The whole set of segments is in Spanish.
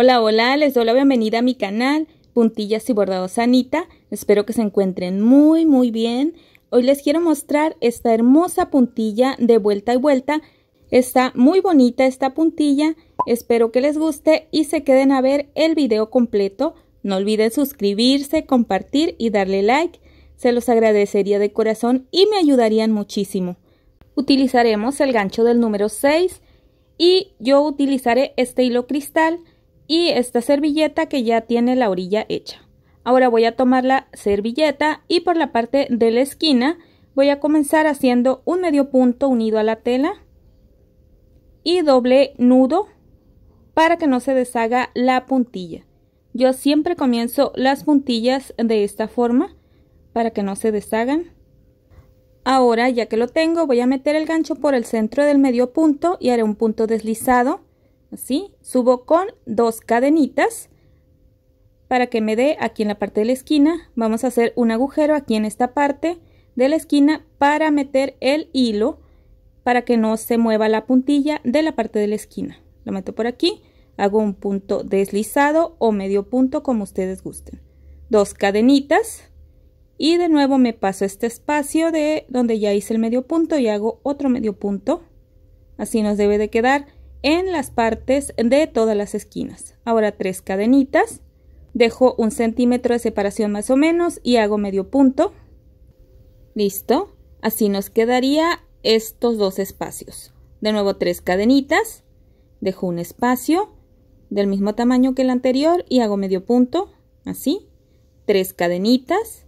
Hola, hola, les doy la bienvenida a mi canal Puntillas y Bordados Anita. Espero que se encuentren muy, muy bien. Hoy les quiero mostrar esta hermosa puntilla de vuelta y vuelta. Está muy bonita esta puntilla. Espero que les guste y se queden a ver el video completo. No olviden suscribirse, compartir y darle like. Se los agradecería de corazón y me ayudarían muchísimo. Utilizaremos el gancho del número 6 y yo utilizaré este hilo cristal y esta servilleta que ya tiene la orilla hecha. Ahora voy a tomar la servilleta y por la parte de la esquina voy a comenzar haciendo un medio punto unido a la tela y doble nudo para que no se deshaga la puntilla. Yo siempre comienzo las puntillas de esta forma para que no se deshagan. Ahora ya que lo tengo voy a meter el gancho por el centro del medio punto y haré un punto deslizado así, subo con dos cadenitas para que me dé aquí en la parte de la esquina, vamos a hacer un agujero aquí en esta parte de la esquina para meter el hilo para que no se mueva la puntilla de la parte de la esquina. Lo meto por aquí, hago un punto deslizado o medio punto como ustedes gusten. Dos cadenitas y de nuevo me paso este espacio de donde ya hice el medio punto y hago otro medio punto. Así nos debe de quedar en las partes de todas las esquinas. Ahora tres cadenitas, dejo un centímetro de separación más o menos y hago medio punto. Listo, así nos quedaría estos dos espacios. De nuevo tres cadenitas, dejo un espacio del mismo tamaño que el anterior y hago medio punto, así, tres cadenitas,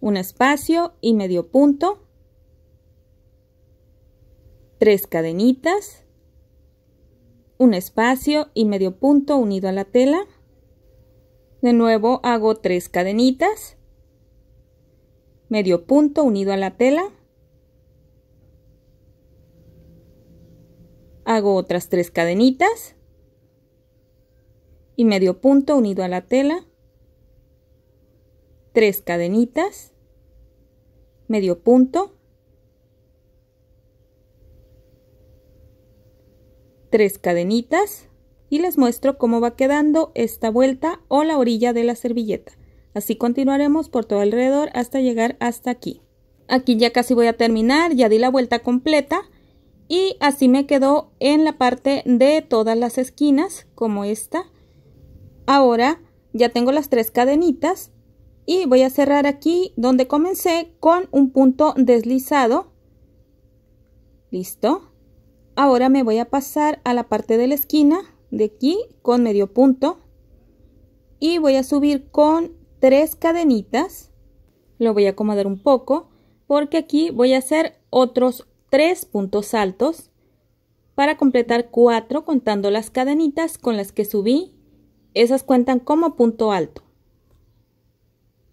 un espacio y medio punto, tres cadenitas, un espacio y medio punto unido a la tela. De nuevo hago tres cadenitas, medio punto unido a la tela. Hago otras tres cadenitas y medio punto unido a la tela. Tres cadenitas, medio punto tres cadenitas y les muestro cómo va quedando esta vuelta o la orilla de la servilleta. Así continuaremos por todo alrededor hasta llegar hasta aquí. Aquí ya casi voy a terminar, ya di la vuelta completa y así me quedó en la parte de todas las esquinas como esta. Ahora ya tengo las tres cadenitas y voy a cerrar aquí donde comencé con un punto deslizado. Listo ahora me voy a pasar a la parte de la esquina de aquí con medio punto y voy a subir con tres cadenitas lo voy a acomodar un poco porque aquí voy a hacer otros tres puntos altos para completar cuatro contando las cadenitas con las que subí esas cuentan como punto alto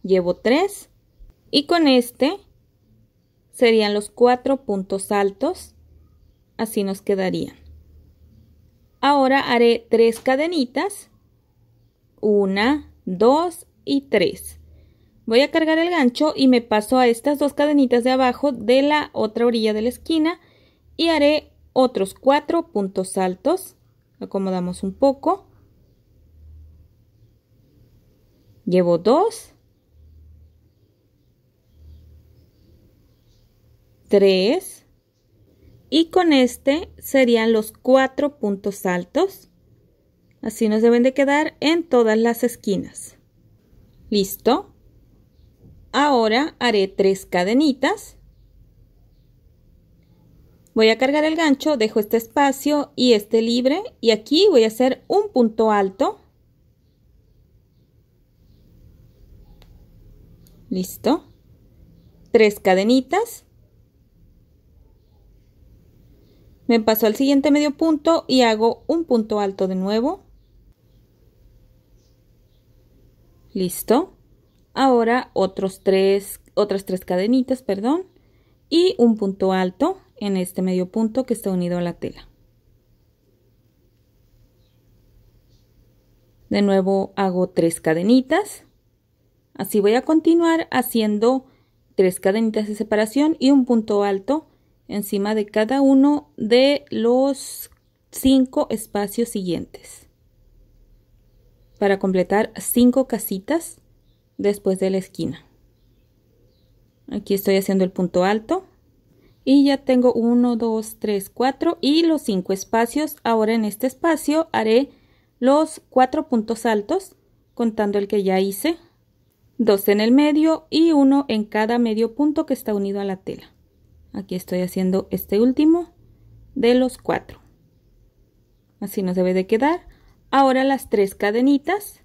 llevo tres y con este serían los cuatro puntos altos así nos quedaría Ahora haré tres cadenitas. Una, dos y tres. Voy a cargar el gancho y me paso a estas dos cadenitas de abajo de la otra orilla de la esquina y haré otros cuatro puntos altos. Acomodamos un poco. Llevo dos. Tres y con este serían los cuatro puntos altos. Así nos deben de quedar en todas las esquinas. Listo. Ahora haré tres cadenitas. Voy a cargar el gancho, dejo este espacio y este libre y aquí voy a hacer un punto alto. Listo. Tres cadenitas me paso al siguiente medio punto y hago un punto alto de nuevo listo ahora otros tres otras tres cadenitas perdón y un punto alto en este medio punto que está unido a la tela de nuevo hago tres cadenitas así voy a continuar haciendo tres cadenitas de separación y un punto alto encima de cada uno de los cinco espacios siguientes para completar cinco casitas después de la esquina aquí estoy haciendo el punto alto y ya tengo uno dos tres cuatro y los cinco espacios ahora en este espacio haré los cuatro puntos altos contando el que ya hice dos en el medio y uno en cada medio punto que está unido a la tela aquí estoy haciendo este último de los cuatro así nos debe de quedar ahora las tres cadenitas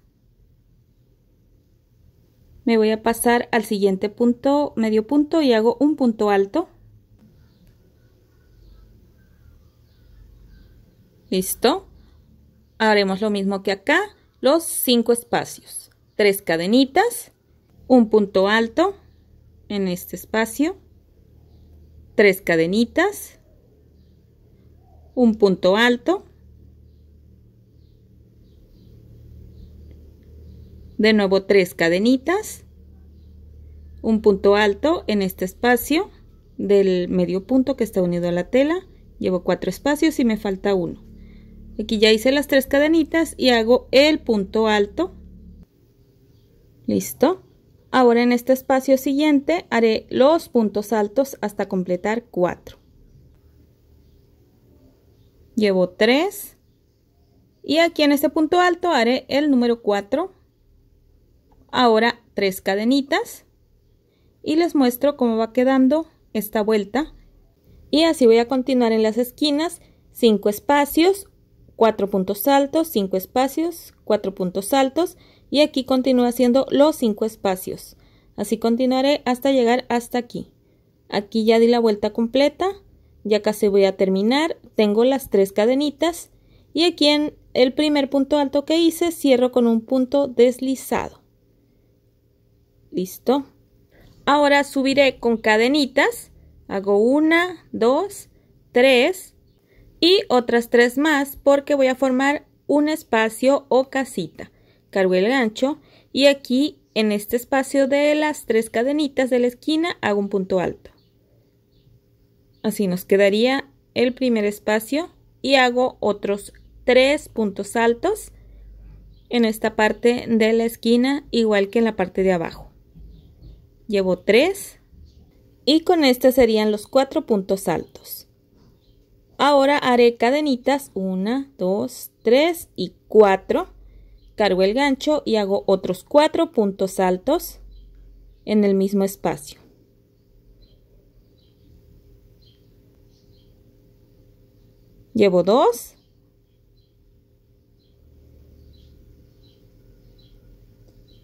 me voy a pasar al siguiente punto medio punto y hago un punto alto listo haremos lo mismo que acá los cinco espacios tres cadenitas un punto alto en este espacio tres cadenitas, un punto alto, de nuevo tres cadenitas, un punto alto en este espacio del medio punto que está unido a la tela, llevo cuatro espacios y me falta uno. Aquí ya hice las tres cadenitas y hago el punto alto. Listo. Ahora en este espacio siguiente haré los puntos altos hasta completar 4. Llevo 3 y aquí en este punto alto haré el número 4. Ahora 3 cadenitas y les muestro cómo va quedando esta vuelta. Y así voy a continuar en las esquinas, 5 espacios, 4 puntos altos, 5 espacios, 4 puntos altos, y aquí continúo haciendo los cinco espacios. Así continuaré hasta llegar hasta aquí. Aquí ya di la vuelta completa, ya casi voy a terminar, tengo las tres cadenitas y aquí en el primer punto alto que hice cierro con un punto deslizado. Listo. Ahora subiré con cadenitas, hago una, dos, tres y otras tres más porque voy a formar un espacio o casita cargo el gancho y aquí en este espacio de las tres cadenitas de la esquina hago un punto alto. Así nos quedaría el primer espacio y hago otros tres puntos altos en esta parte de la esquina igual que en la parte de abajo. Llevo tres y con este serían los cuatro puntos altos. Ahora haré cadenitas 1, 2, 3 y 4 cargo el gancho y hago otros cuatro puntos altos en el mismo espacio. Llevo dos.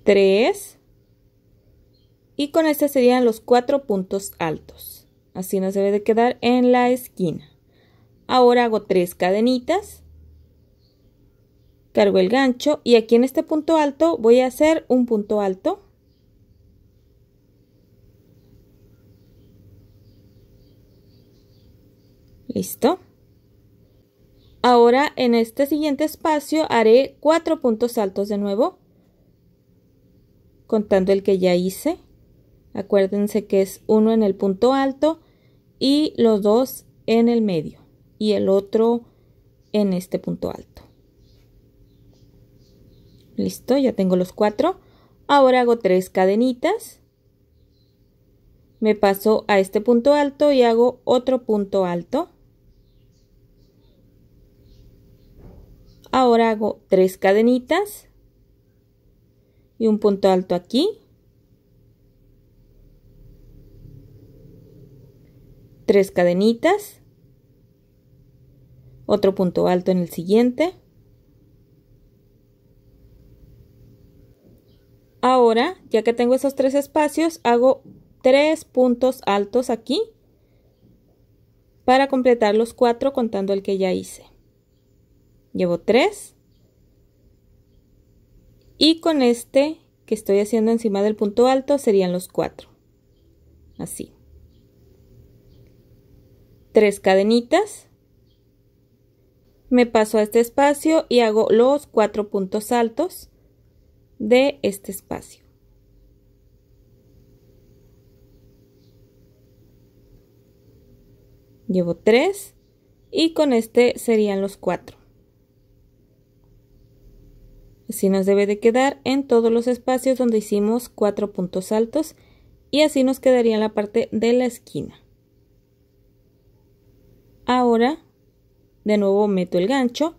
Tres. Y con este serían los cuatro puntos altos. Así nos debe de quedar en la esquina. Ahora hago tres cadenitas cargo el gancho y aquí en este punto alto voy a hacer un punto alto listo ahora en este siguiente espacio haré cuatro puntos altos de nuevo contando el que ya hice acuérdense que es uno en el punto alto y los dos en el medio y el otro en este punto alto Listo, ya tengo los cuatro. Ahora hago tres cadenitas. Me paso a este punto alto y hago otro punto alto. Ahora hago tres cadenitas y un punto alto aquí. Tres cadenitas. Otro punto alto en el siguiente. Ahora, ya que tengo esos tres espacios, hago tres puntos altos aquí para completar los cuatro contando el que ya hice. Llevo tres y con este que estoy haciendo encima del punto alto serían los cuatro. Así. Tres cadenitas. Me paso a este espacio y hago los cuatro puntos altos de este espacio. Llevo 3 y con este serían los 4. Así nos debe de quedar en todos los espacios donde hicimos 4 puntos altos y así nos quedaría la parte de la esquina. Ahora de nuevo meto el gancho,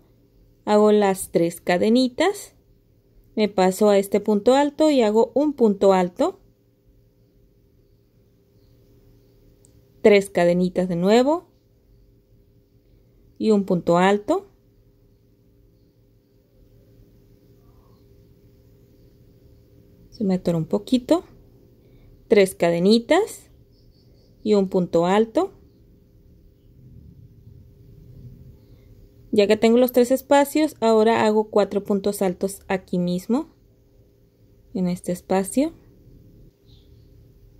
hago las 3 cadenitas me paso a este punto alto y hago un punto alto tres cadenitas de nuevo y un punto alto se me un poquito tres cadenitas y un punto alto Ya que tengo los tres espacios, ahora hago cuatro puntos altos aquí mismo, en este espacio.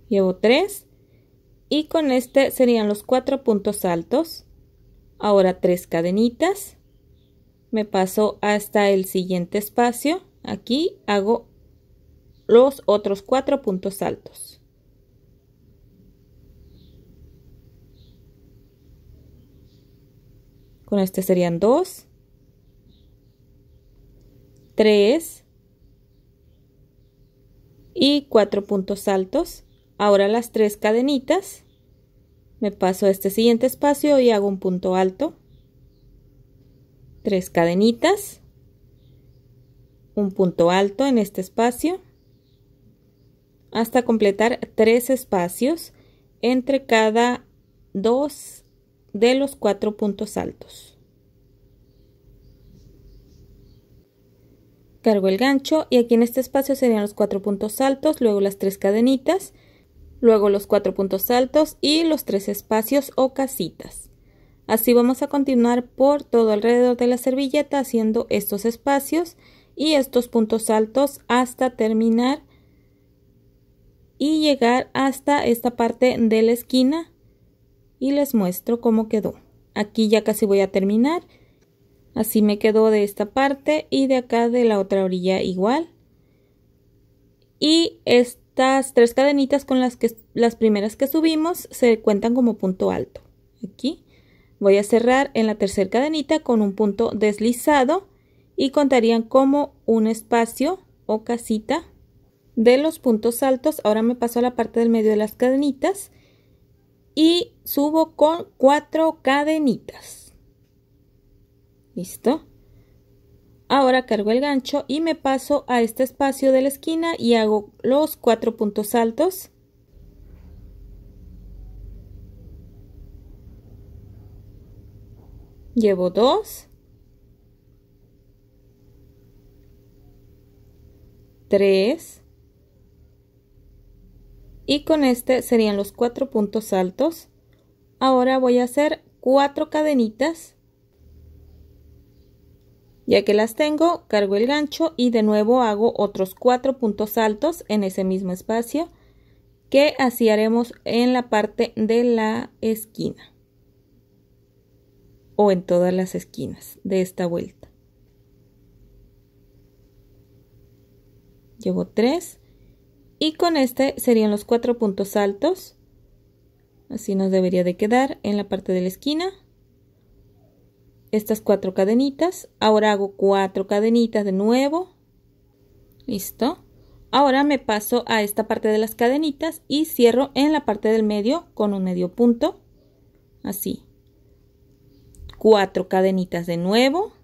Llevo tres y con este serían los cuatro puntos altos. Ahora tres cadenitas. Me paso hasta el siguiente espacio. Aquí hago los otros cuatro puntos altos. Con este serían 2, 3 y 4 puntos altos. Ahora las tres cadenitas. Me paso a este siguiente espacio y hago un punto alto. Tres cadenitas. Un punto alto en este espacio. Hasta completar tres espacios entre cada dos de los cuatro puntos altos. Cargo el gancho y aquí en este espacio serían los cuatro puntos altos, luego las tres cadenitas, luego los cuatro puntos altos y los tres espacios o casitas. Así vamos a continuar por todo alrededor de la servilleta haciendo estos espacios y estos puntos altos hasta terminar y llegar hasta esta parte de la esquina y les muestro cómo quedó. Aquí ya casi voy a terminar. Así me quedó de esta parte y de acá de la otra orilla igual. Y estas tres cadenitas con las que las primeras que subimos se cuentan como punto alto. Aquí voy a cerrar en la tercera cadenita con un punto deslizado y contarían como un espacio o casita de los puntos altos. Ahora me paso a la parte del medio de las cadenitas y subo con cuatro cadenitas. ¿Listo? Ahora cargo el gancho y me paso a este espacio de la esquina y hago los cuatro puntos altos. Llevo dos. Tres y con este serían los cuatro puntos altos ahora voy a hacer cuatro cadenitas ya que las tengo cargo el gancho y de nuevo hago otros cuatro puntos altos en ese mismo espacio que así haremos en la parte de la esquina o en todas las esquinas de esta vuelta llevo tres y con este serían los cuatro puntos altos así nos debería de quedar en la parte de la esquina estas cuatro cadenitas ahora hago cuatro cadenitas de nuevo listo ahora me paso a esta parte de las cadenitas y cierro en la parte del medio con un medio punto así cuatro cadenitas de nuevo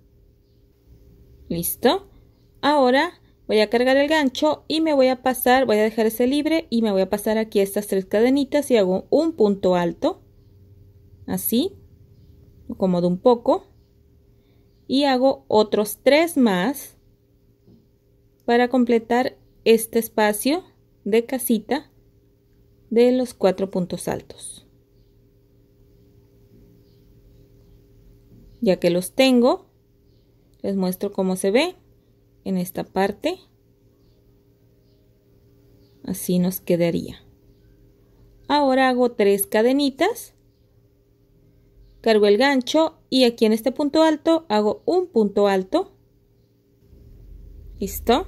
listo ahora voy a cargar el gancho y me voy a pasar, voy a dejar ese libre y me voy a pasar aquí estas tres cadenitas y hago un punto alto, así, acomodo un poco y hago otros tres más para completar este espacio de casita de los cuatro puntos altos. Ya que los tengo, les muestro cómo se ve en esta parte. Así nos quedaría. Ahora hago tres cadenitas. Cargo el gancho y aquí en este punto alto hago un punto alto. Listo.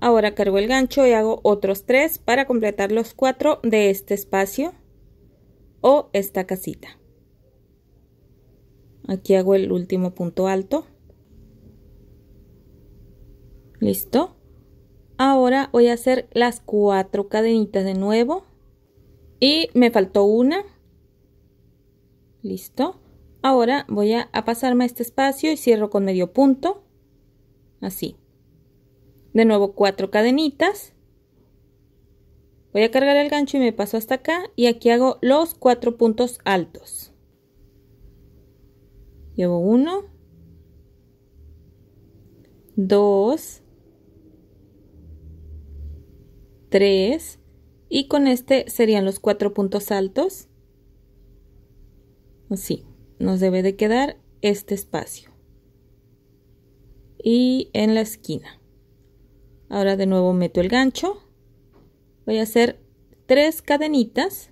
Ahora cargo el gancho y hago otros tres para completar los cuatro de este espacio o esta casita. Aquí hago el último punto alto listo ahora voy a hacer las cuatro cadenitas de nuevo y me faltó una listo ahora voy a, pasarme a este espacio y cierro con medio punto así de nuevo cuatro cadenitas voy a cargar el gancho y me paso hasta acá y aquí hago los cuatro puntos altos llevo uno dos 3 y con este serían los cuatro puntos altos. Así, nos debe de quedar este espacio. Y en la esquina. Ahora de nuevo meto el gancho. Voy a hacer tres cadenitas.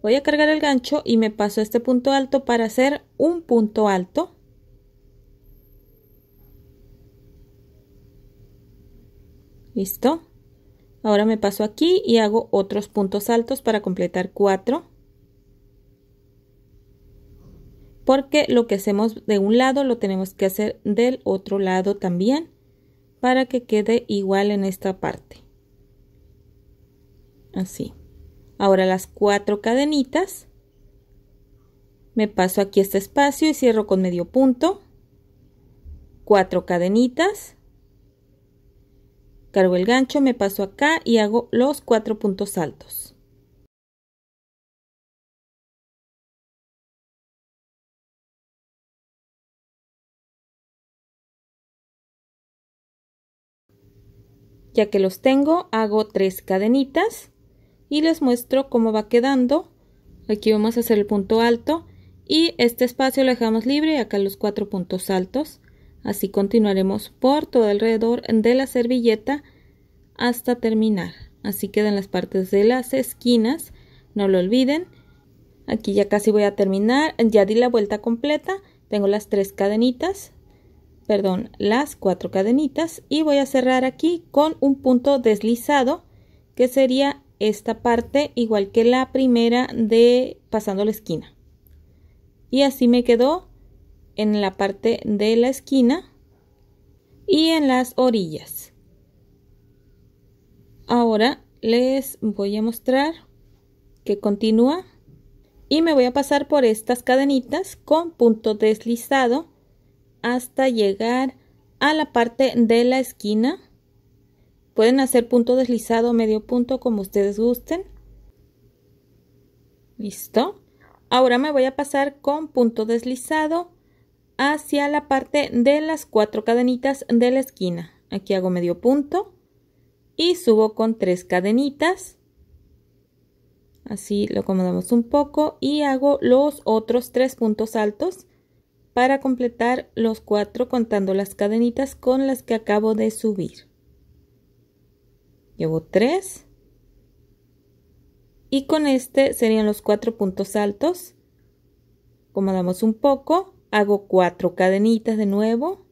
Voy a cargar el gancho y me paso este punto alto para hacer un punto alto. Listo. Ahora me paso aquí y hago otros puntos altos para completar 4. Porque lo que hacemos de un lado lo tenemos que hacer del otro lado también para que quede igual en esta parte. Así. Ahora las cuatro cadenitas. Me paso aquí este espacio y cierro con medio punto. Cuatro cadenitas Cargo el gancho, me paso acá y hago los cuatro puntos altos. Ya que los tengo, hago tres cadenitas y les muestro cómo va quedando. Aquí vamos a hacer el punto alto y este espacio lo dejamos libre, acá los cuatro puntos altos Así continuaremos por todo alrededor de la servilleta hasta terminar. Así quedan las partes de las esquinas, no lo olviden. Aquí ya casi voy a terminar, ya di la vuelta completa, tengo las tres cadenitas, perdón, las cuatro cadenitas y voy a cerrar aquí con un punto deslizado que sería esta parte igual que la primera de pasando la esquina. Y así me quedó en la parte de la esquina y en las orillas. Ahora les voy a mostrar que continúa y me voy a pasar por estas cadenitas con punto deslizado hasta llegar a la parte de la esquina. Pueden hacer punto deslizado, medio punto, como ustedes gusten. Listo. Ahora me voy a pasar con punto deslizado hacia la parte de las cuatro cadenitas de la esquina. Aquí hago medio punto y subo con tres cadenitas. Así lo acomodamos un poco y hago los otros tres puntos altos para completar los cuatro contando las cadenitas con las que acabo de subir. Llevo tres y con este serían los cuatro puntos altos. Acomodamos un poco hago cuatro cadenitas de nuevo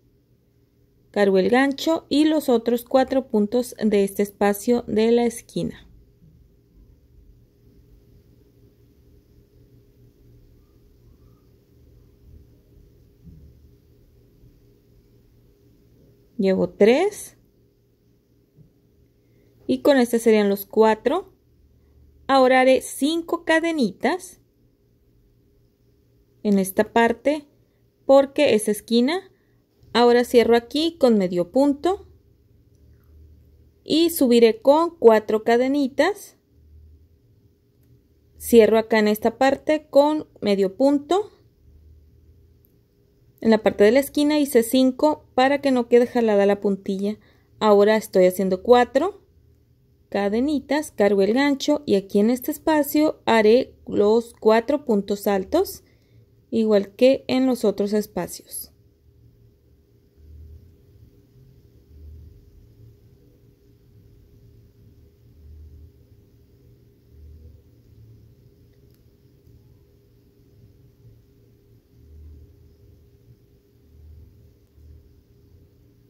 cargo el gancho y los otros cuatro puntos de este espacio de la esquina llevo tres y con este serían los cuatro ahora haré cinco cadenitas en esta parte porque es esquina. Ahora cierro aquí con medio punto y subiré con cuatro cadenitas. Cierro acá en esta parte con medio punto. En la parte de la esquina hice cinco para que no quede jalada la puntilla. Ahora estoy haciendo cuatro cadenitas, cargo el gancho y aquí en este espacio haré los cuatro puntos altos igual que en los otros espacios.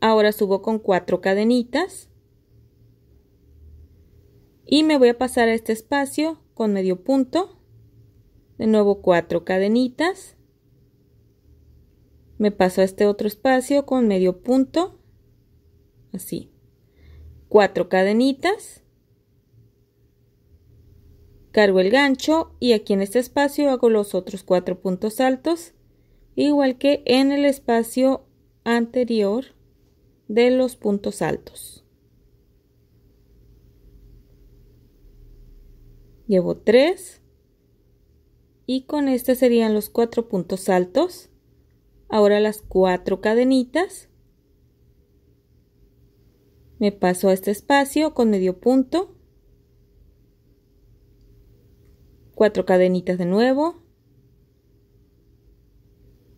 Ahora subo con cuatro cadenitas. Y me voy a pasar a este espacio con medio punto de nuevo cuatro cadenitas, me paso a este otro espacio con medio punto, así, cuatro cadenitas, cargo el gancho y aquí en este espacio hago los otros cuatro puntos altos, igual que en el espacio anterior de los puntos altos. Llevo 3, y con este serían los cuatro puntos altos. Ahora las cuatro cadenitas. Me paso a este espacio con medio punto. Cuatro cadenitas de nuevo.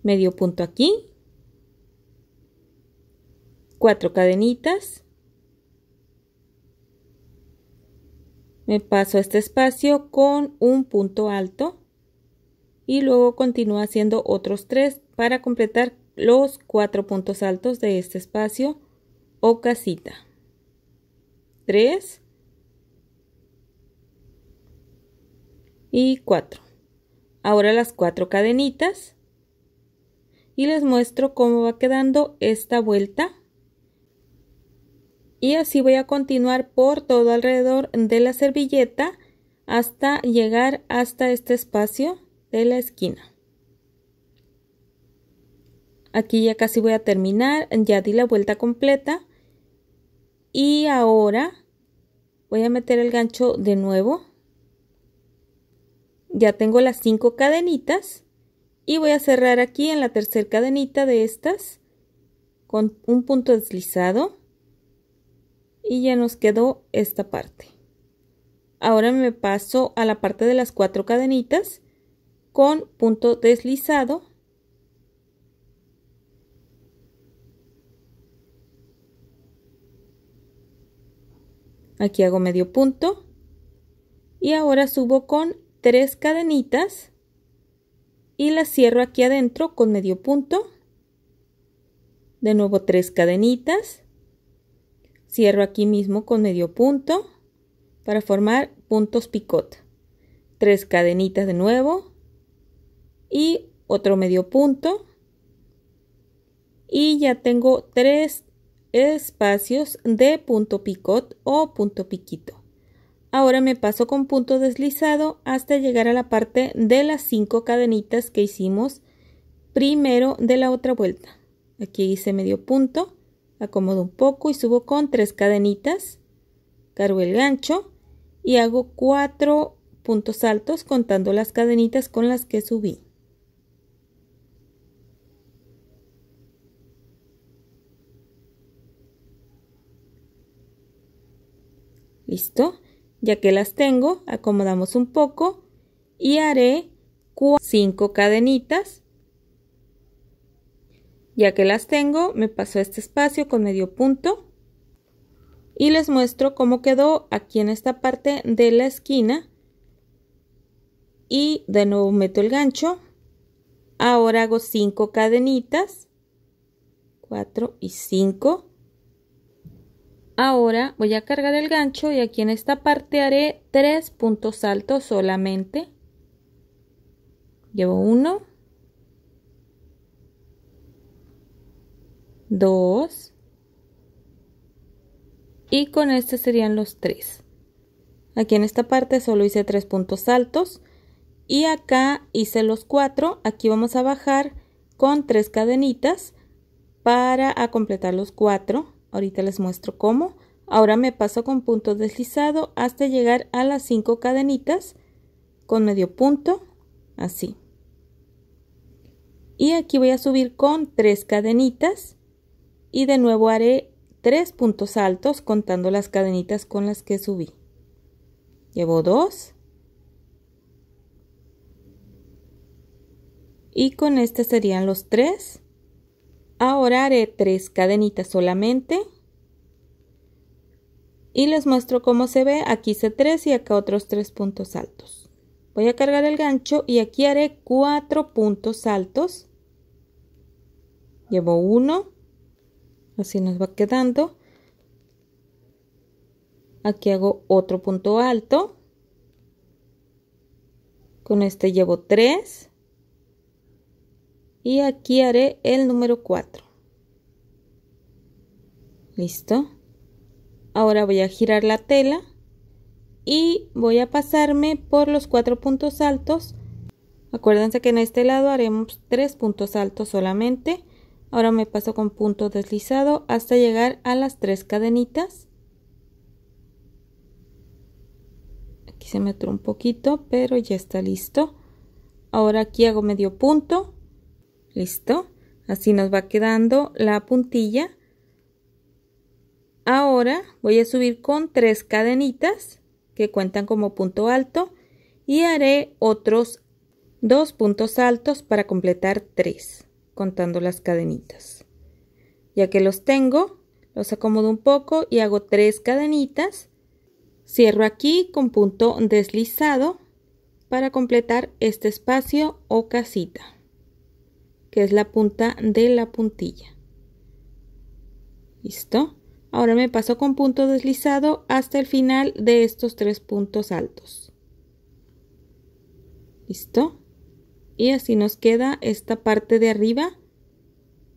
Medio punto aquí. Cuatro cadenitas. Me paso a este espacio con un punto alto y luego continúa haciendo otros tres para completar los cuatro puntos altos de este espacio o casita. 3 y 4. Ahora las cuatro cadenitas y les muestro cómo va quedando esta vuelta. Y así voy a continuar por todo alrededor de la servilleta hasta llegar hasta este espacio de la esquina. Aquí ya casi voy a terminar, ya di la vuelta completa. Y ahora voy a meter el gancho de nuevo. Ya tengo las cinco cadenitas y voy a cerrar aquí en la tercera cadenita de estas con un punto deslizado y ya nos quedó esta parte. Ahora me paso a la parte de las cuatro cadenitas con punto deslizado aquí hago medio punto y ahora subo con tres cadenitas y la cierro aquí adentro con medio punto de nuevo tres cadenitas cierro aquí mismo con medio punto para formar puntos picot tres cadenitas de nuevo y otro medio punto y ya tengo tres espacios de punto picot o punto piquito. Ahora me paso con punto deslizado hasta llegar a la parte de las cinco cadenitas que hicimos primero de la otra vuelta. Aquí hice medio punto, acomodo un poco y subo con tres cadenitas, cargo el gancho y hago cuatro puntos altos contando las cadenitas con las que subí. ¿Listo? Ya que las tengo, acomodamos un poco y haré 5 cadenitas. Ya que las tengo, me paso este espacio con medio punto y les muestro cómo quedó aquí en esta parte de la esquina y de nuevo meto el gancho ahora hago 5 cadenitas 4 y 5 Ahora voy a cargar el gancho y aquí en esta parte haré tres puntos altos solamente. Llevo uno, dos y con este serían los tres. Aquí en esta parte solo hice tres puntos altos y acá hice los cuatro. Aquí vamos a bajar con tres cadenitas para completar los cuatro Ahorita les muestro cómo. Ahora me paso con punto deslizado hasta llegar a las 5 cadenitas con medio punto, así. Y aquí voy a subir con tres cadenitas y de nuevo haré tres puntos altos contando las cadenitas con las que subí. Llevo 2. Y con este serían los 3. Ahora haré tres cadenitas solamente. Y les muestro cómo se ve. Aquí hice tres y acá otros tres puntos altos. Voy a cargar el gancho y aquí haré cuatro puntos altos. Llevo uno. Así nos va quedando. Aquí hago otro punto alto. Con este llevo tres y aquí haré el número 4 listo ahora voy a girar la tela y voy a pasarme por los cuatro puntos altos acuérdense que en este lado haremos tres puntos altos solamente ahora me paso con punto deslizado hasta llegar a las tres cadenitas aquí se me un poquito pero ya está listo ahora aquí hago medio punto listo así nos va quedando la puntilla ahora voy a subir con tres cadenitas que cuentan como punto alto y haré otros dos puntos altos para completar tres contando las cadenitas ya que los tengo los acomodo un poco y hago tres cadenitas cierro aquí con punto deslizado para completar este espacio o casita que es la punta de la puntilla. ¿Listo? Ahora me paso con punto deslizado hasta el final de estos tres puntos altos. ¿Listo? Y así nos queda esta parte de arriba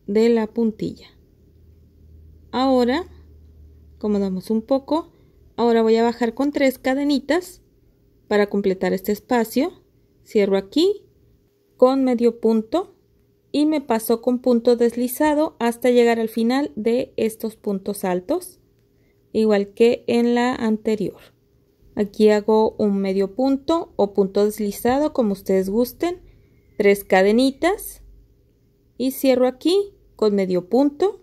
de la puntilla. Ahora, acomodamos un poco. Ahora voy a bajar con tres cadenitas para completar este espacio. Cierro aquí con medio punto y me paso con punto deslizado hasta llegar al final de estos puntos altos igual que en la anterior aquí hago un medio punto o punto deslizado como ustedes gusten tres cadenitas y cierro aquí con medio punto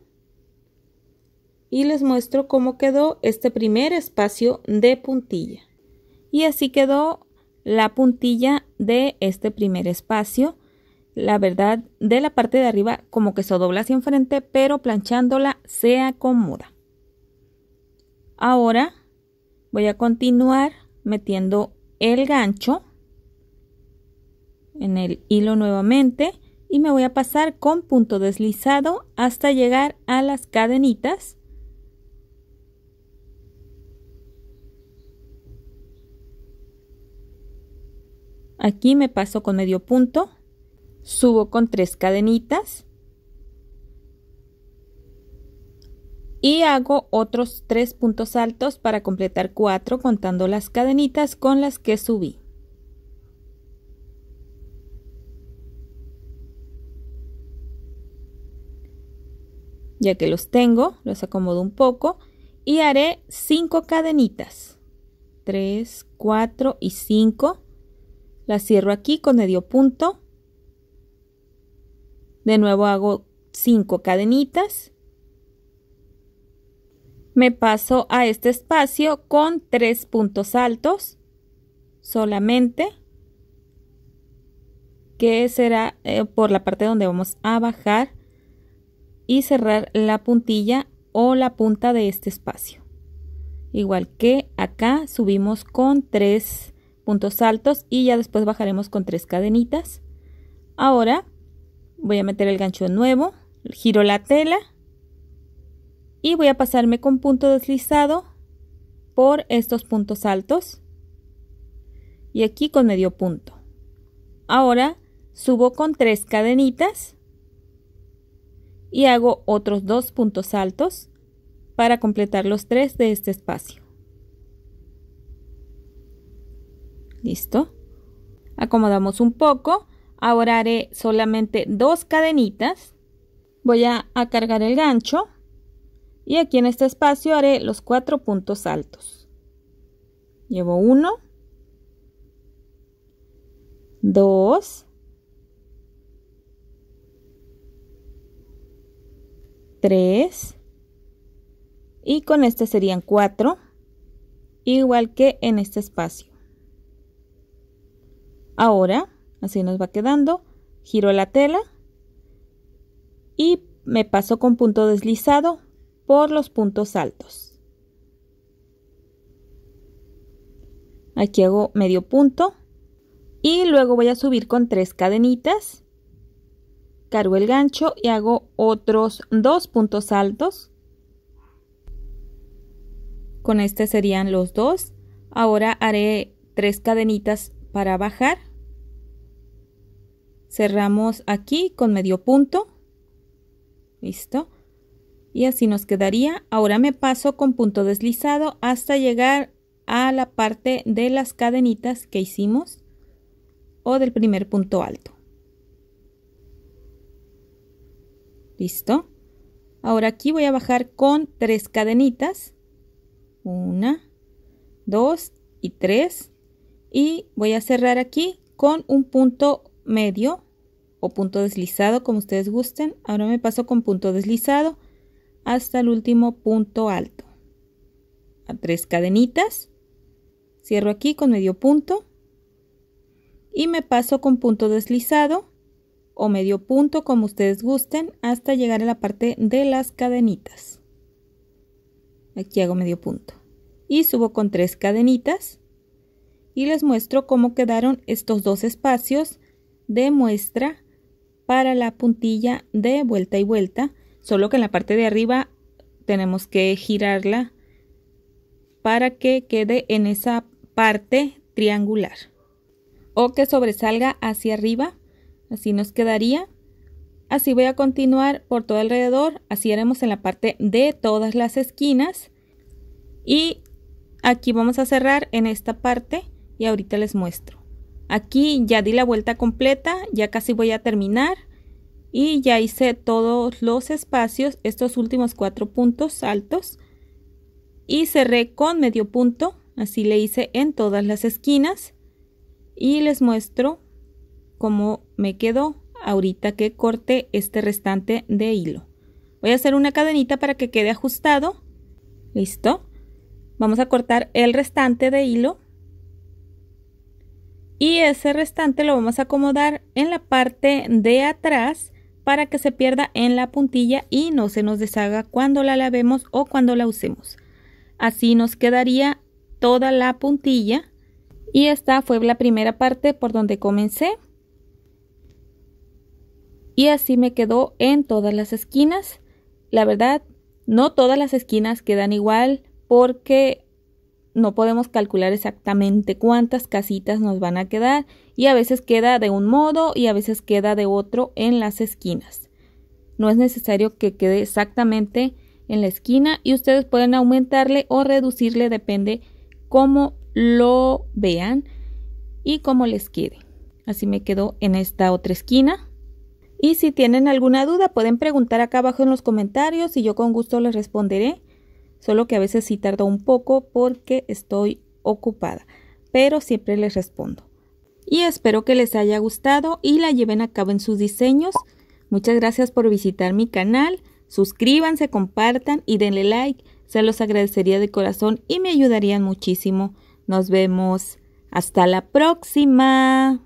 y les muestro cómo quedó este primer espacio de puntilla y así quedó la puntilla de este primer espacio la verdad de la parte de arriba como que se dobla hacia enfrente, pero planchándola se acomoda. Ahora voy a continuar metiendo el gancho en el hilo nuevamente y me voy a pasar con punto deslizado hasta llegar a las cadenitas aquí me paso con medio punto subo con tres cadenitas y hago otros tres puntos altos para completar cuatro contando las cadenitas con las que subí. Ya que los tengo, los acomodo un poco y haré 5 cadenitas. 3, 4 y 5. la cierro aquí con medio punto de nuevo hago 5 cadenitas. Me paso a este espacio con tres puntos altos solamente, que será eh, por la parte donde vamos a bajar y cerrar la puntilla o la punta de este espacio. Igual que acá subimos con tres puntos altos y ya después bajaremos con tres cadenitas. Ahora voy a meter el gancho nuevo, giro la tela y voy a pasarme con punto deslizado por estos puntos altos y aquí con medio punto. Ahora subo con tres cadenitas y hago otros dos puntos altos para completar los tres de este espacio. Listo. Acomodamos un poco Ahora haré solamente dos cadenitas. Voy a, cargar el gancho y aquí en este espacio haré los cuatro puntos altos. Llevo uno, dos, tres y con este serían cuatro, igual que en este espacio. Ahora Así nos va quedando. Giro la tela y me paso con punto deslizado por los puntos altos. Aquí hago medio punto y luego voy a subir con tres cadenitas. Cargo el gancho y hago otros dos puntos altos. Con este serían los dos. Ahora haré tres cadenitas para bajar cerramos aquí con medio punto listo y así nos quedaría ahora me paso con punto deslizado hasta llegar a la parte de las cadenitas que hicimos o del primer punto alto listo ahora aquí voy a bajar con tres cadenitas una dos y tres y voy a cerrar aquí con un punto medio o punto deslizado, como ustedes gusten. Ahora me paso con punto deslizado hasta el último punto alto. A tres cadenitas. Cierro aquí con medio punto. Y me paso con punto deslizado o medio punto, como ustedes gusten, hasta llegar a la parte de las cadenitas. Aquí hago medio punto. Y subo con tres cadenitas. Y les muestro cómo quedaron estos dos espacios de muestra para la puntilla de vuelta y vuelta, solo que en la parte de arriba tenemos que girarla para que quede en esa parte triangular o que sobresalga hacia arriba, así nos quedaría. Así voy a continuar por todo alrededor, así haremos en la parte de todas las esquinas y aquí vamos a cerrar en esta parte y ahorita les muestro. Aquí ya di la vuelta completa, ya casi voy a terminar y ya hice todos los espacios, estos últimos cuatro puntos altos y cerré con medio punto, así le hice en todas las esquinas y les muestro cómo me quedó ahorita que corte este restante de hilo. Voy a hacer una cadenita para que quede ajustado. ¿Listo? Vamos a cortar el restante de hilo y ese restante lo vamos a acomodar en la parte de atrás para que se pierda en la puntilla y no se nos deshaga cuando la lavemos o cuando la usemos. Así nos quedaría toda la puntilla y esta fue la primera parte por donde comencé y así me quedó en todas las esquinas. La verdad, no todas las esquinas quedan igual porque no podemos calcular exactamente cuántas casitas nos van a quedar y a veces queda de un modo y a veces queda de otro en las esquinas. No es necesario que quede exactamente en la esquina y ustedes pueden aumentarle o reducirle depende cómo lo vean y cómo les quede. Así me quedó en esta otra esquina. Y si tienen alguna duda pueden preguntar acá abajo en los comentarios y yo con gusto les responderé solo que a veces sí tarda un poco porque estoy ocupada, pero siempre les respondo. Y espero que les haya gustado y la lleven a cabo en sus diseños. Muchas gracias por visitar mi canal, suscríbanse, compartan y denle like, se los agradecería de corazón y me ayudarían muchísimo. Nos vemos, hasta la próxima.